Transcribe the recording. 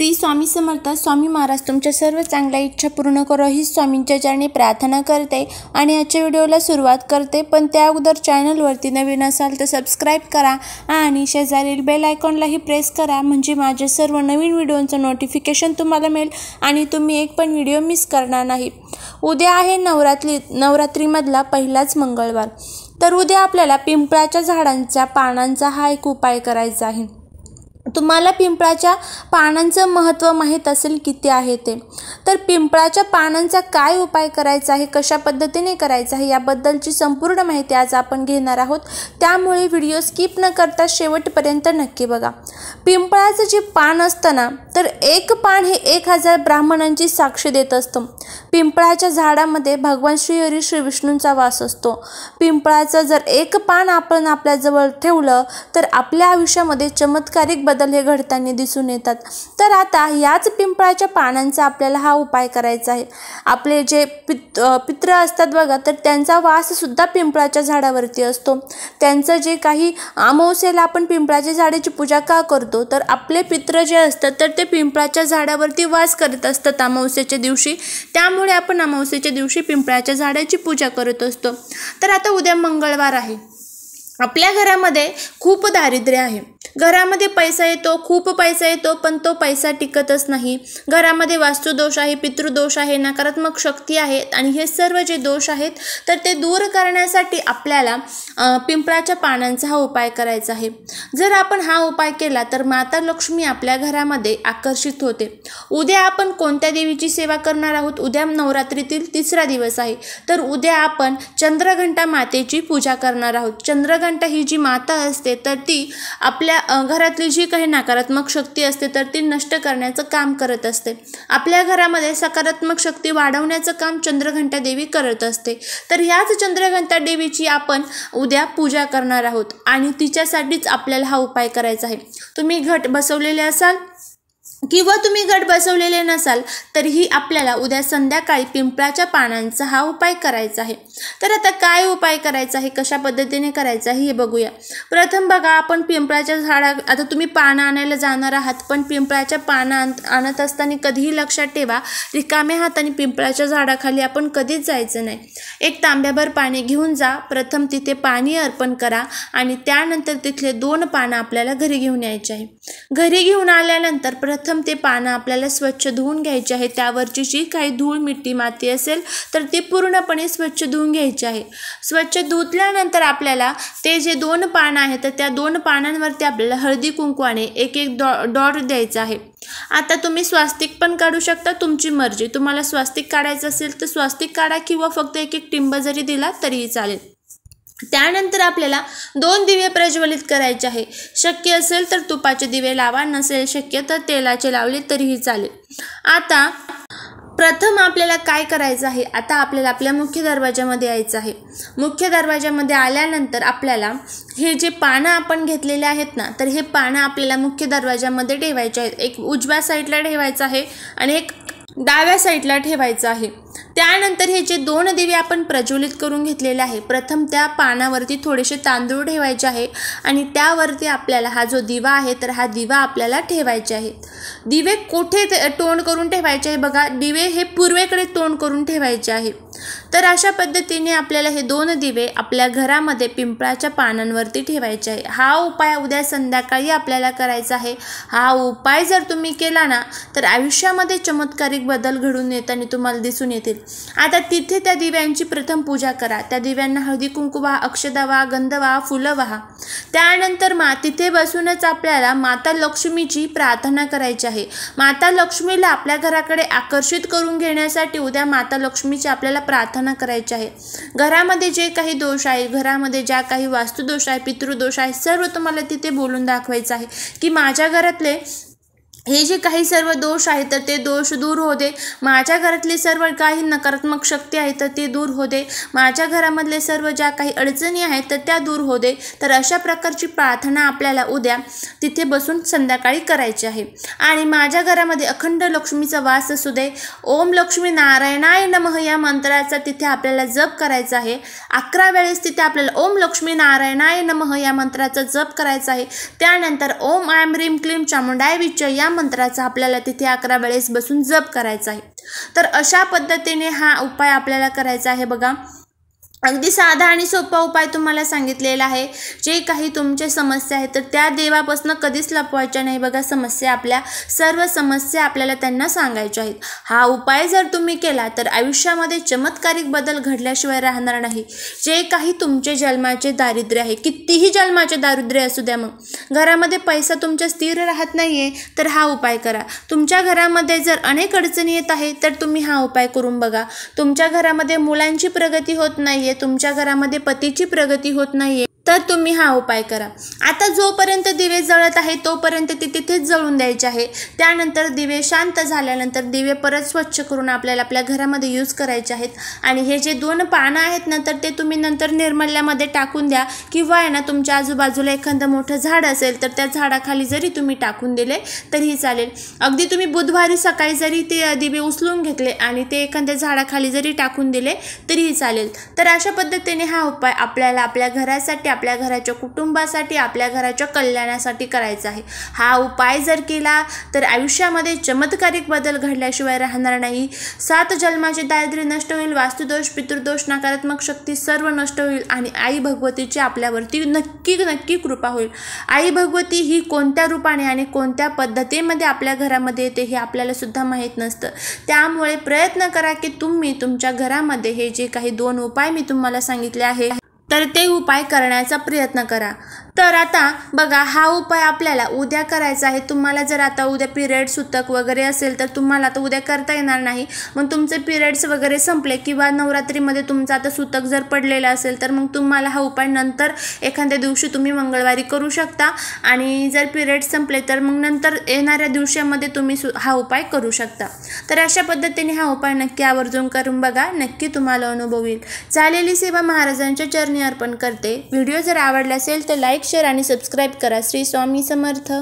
श्री स्वामी समर्थ स्वामी महाराज तुमच्या सर्व चांगल्या इच्छा पूर्ण करो ही स्वामींच्या चरणी प्रार्थना करते आणि आजच्या व्हिडिओला सुरुवात करते पण त्या अगोदर चॅनलवरती नवीन असाल तर सबस्क्राईब करा आणि शेजारील बेल आयकॉनलाही प्रेस करा म्हणजे माझे सर्व नवीन व्हिडिओचं नोटिफिकेशन तुम्हाला मिळेल आणि तुम्ही एक पण व्हिडिओ मिस करणार नाही उद्या आहे नवरात्री नवरात्रीमधला पहिलाच मंगळवार तर उद्या आपल्याला पिंपळाच्या झाडांच्या पानांचा हा एक उपाय करायचा आहे तुम्हाला पिंपळाच्या पानांचं महत्त्व माहीत असेल किती आहे ते तर पिंपळाच्या पानांचा काय उपाय करायचा आहे कशा पद्धतीने करायचा आहे याबद्दलची संपूर्ण माहिती आज आपण घेणार आहोत त्यामुळे व्हिडिओ स्किप न करता शेवटपर्यंत नक्की बघा पिंपळाचं जे पान असतं ना तर एक पान हे एक हजार ब्राह्मणांची साक्ष देत असतं पिंपळाच्या झाडामध्ये भगवान श्रीहरी श्री विष्णूंचा वास असतो पिंपळाचं जर एक पान आपण आपल्याजवळ ठेवलं तर आपल्या आयुष्यामध्ये चमत्कारिक बदल हे घडताना दिसून येतात तर आता याच पिंपळाच्या पानांचा आपल्याला हा उपाय करायचा आहे आपले जे पित पित्र असतात बघा तर त्यांचा वास सुद्धा पिंपळाच्या झाडावरती असतो त्यांचं जे काही अमावस्येला आपण पिंपळाच्या झाडाची पूजा का करतो तर आपले पित्र जे असतात तर ते पिंपळाच्या झाडावरती वास करत असतात अमावस्याच्या दिवशी त्यामुळे आपण अमावस्याच्या दिवशी पिंपळाच्या झाडाची पूजा करत असतो तर आता उद्या मंगळवार आहे आपल्या घरामध्ये खूप दारिद्र्य आहे घरामध्ये पैसा येतो खूप पैसा येतो पण तो पैसा टिकतच नाही घरामध्ये वास्तुदोष आहे पितृदोष आहे नकारात्मक शक्ती आहेत आणि हे सर्व जे दोष आहेत तर ते दूर करण्यासाठी आपल्याला पिंपळाच्या पानांचा हा उपाय करायचा आहे जर आपण हा उपाय केला तर माता लक्ष्मी आपल्या घरामध्ये आकर्षित होते उद्या आपण कोणत्या देवीची सेवा करणार आहोत उद्या नवरात्रीतील तिसरा दिवस आहे तर उद्या आपण चंद्रघंटा मातेची पूजा करणार आहोत चंद्रघंटा ही जी माता असते तर ती आपल्या आपल्या घरातली जी काही नकारात्मक शक्ती असते तर ती नष्ट करण्याचं काम करत असते आपल्या घरामध्ये सकारात्मक शक्ती वाढवण्याचं काम चंद्रघंटा देवी करत असते तर ह्याच चंद्रघंटा देवीची आपण उद्या पूजा करणार आहोत आणि तिच्यासाठीच आपल्याला हा उपाय करायचा आहे तुम्ही घट बसवलेले असाल किंवा तुम्ही घट बसवलेले नसाल तरीही आपल्याला उद्या संध्याकाळी पिंपळाच्या पानांचा हा उपाय करायचा आहे तर आता काय उपाय करायचा आहे कशा पद्धतीने करायचा आहे हे बघूया प्रथम बघा आपण पिंपळाच्या झाडा आता तुम्ही पानं आणायला जाणार आहात पण पिंपळाच्या पानं आणत असताना कधीही लक्षात ठेवा रिकाम्या हाताने पिंपळाच्या झाडाखाली आपण कधीच जायचं नाही एक तांब्याभर पाणी घेऊन जा प्रथम तिथे पाणी अर्पण करा आणि त्यानंतर तिथले दोन पानं आपल्याला घरी घेऊन यायचे आहे घरी घेऊन आल्यानंतर प्रथम ते पानं आपल्याला स्वच्छ धुवून घ्यायचे आहे त्यावरची जी काही धूळ मिट्टी माती असेल तर ती पूर्णपणे स्वच्छ धुवून धुवून घ्यायचे आहे स्वच्छ धुतल्यानंतर आपल्याला ते जे दोन पान आहेत तर त्या दोन पानांवरती आपल्याला हळदी कुंकवाने एक एक डॉ डॉट द्यायचा आहे आता तुम्ही स्वास्तिक पण काढू शकता तुमची मर्जी तुम्हाला स्वास्तिक काढायचं असेल तर स्वास्तिक काढा किंवा फक्त एक एक टिंब जरी दिला तरीही चालेल त्यानंतर आपल्याला दोन दिवे प्रज्वलित करायचे आहे शक्य असेल तर तुपाचे दिवे लावा नसेल शक्य तर तेलाचे लावले तरीही चालेल आता प्रथम आपल्याला काय करायचं आहे आता आपल्याला आपल्या मुख्य दरवाजामध्ये यायचं आहे मुख्य दरवाजामध्ये आल्यानंतर आपल्याला हे जे पानं आपण घेतलेले आहेत ना तर हे पानं आपल्याला मुख्य दरवाजामध्ये ठेवायचे आहेत एक उजव्या साईडला ठेवायचं आहे आणि एक डाव्या साईडला ठेवायचं आहे त्यानंतर हे जे दोन दिवे आपण प्रज्वलित करून घेतलेले आहे प्रथम त्या पानावरती थोडेसे तांदूळ ठेवायचे आहे आणि त्यावरती आपल्याला हा जो दिवा आहे तर हा दिवा आपल्याला ठेवायचे आहे दिवे कोठे तोंड करून ठेवायचे आहे बघा दिवे हे पूर्वेकडे तोंड करून ठेवायचे आहे तर अशा पद्धतीने आपल्याला हे दोन दिवे आपल्या घरामध्ये पिंपळाच्या पानांवरती ठेवायचे आहे हा उपाय उद्या संध्याकाळी आपल्याला करायचा आहे हा उपाय जर तुम्ही केला ना तर आयुष्यामध्ये चमत्कारिक बदल घडून येत तुम्हाला दिसून येतील आता तिथे त्या दिव्यांची प्रथम पूजा करा त्या दिव्यांना हळदी कुंकू व्हा अक्षदा वा गंध वा फुलं व्हा त्यानंतर मा तिथे बसूनच आपल्याला माता लक्ष्मीची प्रार्थना करायची आहे माता लक्ष्मीला आपल्या घराकडे आकर्षित करून घेण्यासाठी उद्या माता लक्ष्मीची आपल्याला प्रार्थना करायची आहे घरामध्ये जे काही दोष आहे घरामध्ये ज्या काही वास्तुदोष आहे पितृदोष आहे सर्व तुम्हाला तिथे बोलून दाखवायचं आहे की माझ्या घरातले हे जे काही सर्व दोष आहेत तर ते दोष दूर होते माझ्या घरातले सर्व काही नकारात्मक शक्ती आहे तर ते दूर होते माझ्या घरामधले सर्व ज्या काही अडचणी आहेत तर त्या दूर होते तर अशा प्रकारची प्रार्थना आपल्याला उद्या तिथे बसून संध्याकाळी करायची आहे आणि माझ्या घरामध्ये अखंड लक्ष्मीचा वास असू दे ओम लक्ष्मी नारायणाय नमः या मंत्राचा तिथे आपल्याला जप करायचा आहे अकरा वेळेस तिथे आपल्याला ओम लक्ष्मी नारायणाय नमः या मंत्राचा जप करायचा आहे त्यानंतर ओम आयम रिम क्लीम चामुंडाय विच या मंत्राचा आपल्याला तिथे अकरा वेळेस बसून जप करायचा आहे तर अशा पद्धतीने हा उपाय आपल्याला करायचा आहे बघा अगदी साधा आणि सोपा उपाय तुम्हाला सांगितलेला आहे जे काही तुमचे समस्या आहेत तर त्या देवापासून कधीच लपवायच्या नाही बघा समस्या आपल्या सर्व समस्या आपल्याला त्यांना सांगायच्या आहेत हा उपाय जर तुम्ही केला तर आयुष्यामध्ये चमत्कारिक बदल घडल्याशिवाय राहणार नाही जे काही तुमचे जन्माचे दारिद्र्य आहे कितीही जन्माचे दारिद्र्य असू द्या मग घरामध्ये पैसा तुमच्या स्थिर राहत नाही आहे तर हा उपाय करा तुमच्या घरामध्ये जर अनेक अडचणी येत आहे तर तुम्ही हा उपाय करून बघा तुमच्या घरामध्ये मुलांची प्रगती होत नाही नाहीये तुमच्या घरामध्ये पतीची प्रगती होत नाहीये तर तुम्ही हा उपाय करा आता जोपर्यंत दिवे जळत आहे तोपर्यंत ते तिथेच जळून द्यायचे आहे त्यानंतर दिवे शांत झाल्यानंतर दिवे परत स्वच्छ करून आपल्याला आपल्या घरामध्ये यूज करायचे आहेत आणि हे जे दोन पानं आहेत ना तर ते तुम्ही नंतर निर्मल्यामध्ये टाकून द्या किंवा आहे ना तुमच्या आजूबाजूला एखादं मोठं झाड असेल तर त्या झाडाखाली जरी तुम्ही टाकून दिले तरीही चालेल अगदी तुम्ही बुधवारी सकाळी जरी ते दिवे उचलून घेतले आणि ते एखाद्या झाडाखाली जरी टाकून दिले तरीही चालेल तर अशा पद्धतीने हा उपाय आपल्याला आपल्या घरासाठी आपल्या घराच्या कुटुंबासाठी आपल्या घराच्या कल्याणासाठी करायचा आहे हा उपाय जर केला तर आयुष्यामध्ये चमत्कारिक बदल घडल्याशिवाय राहणार नाही सात जन्माचे दारिद्र्य नष्ट होईल वास्तुदोष पितृदोष नकारात्मक शक्ती सर्व नष्ट होईल आणि आई भगवतीची आपल्यावरती नक्की नक्की कृपा होईल आई भगवती ही कोणत्या रूपाने आणि कोणत्या पद्धतीमध्ये आपल्या घरामध्ये येते हे आपल्याला सुद्धा माहीत नसतं त्यामुळे प्रयत्न करा की तुम्ही तुमच्या घरामध्ये हे जे काही दोन उपाय मी तुम्हाला सांगितले आहे तर ते उपाय करण्याचा प्रयत्न करा तर आता बघा हा उपाय आपल्याला उद्या करायचा आहे तुम्हाला जर आता उद्या पिरियड सुतक वगैरे असेल तर तुम्हाला आता उद्या करता येणार नाही मग तुमचे पिरियड्स वगैरे संपले किंवा नवरात्रीमध्ये तुमचं आता सुतक जर पडलेलं असेल तर मग तुम्हाला हा उपाय नंतर एखाद्या दिवशी तुम्ही मंगळवारी करू शकता आणि जर पिरियड संपले तर मग नंतर येणाऱ्या दिवसामध्ये तुम्ही सु हा उपाय करू शकता तर अशा पद्धतीने हा उपाय नक्की आवर्जून करून बघा नक्की तुम्हाला अनुभव येईल झालेली सेवा महाराजांच्या चरणी अर्पण करते व्हिडिओ जर आवडला असेल तर लाईक शेअर आणि सबस्क्राईब करा श्री स्वामी समर्थ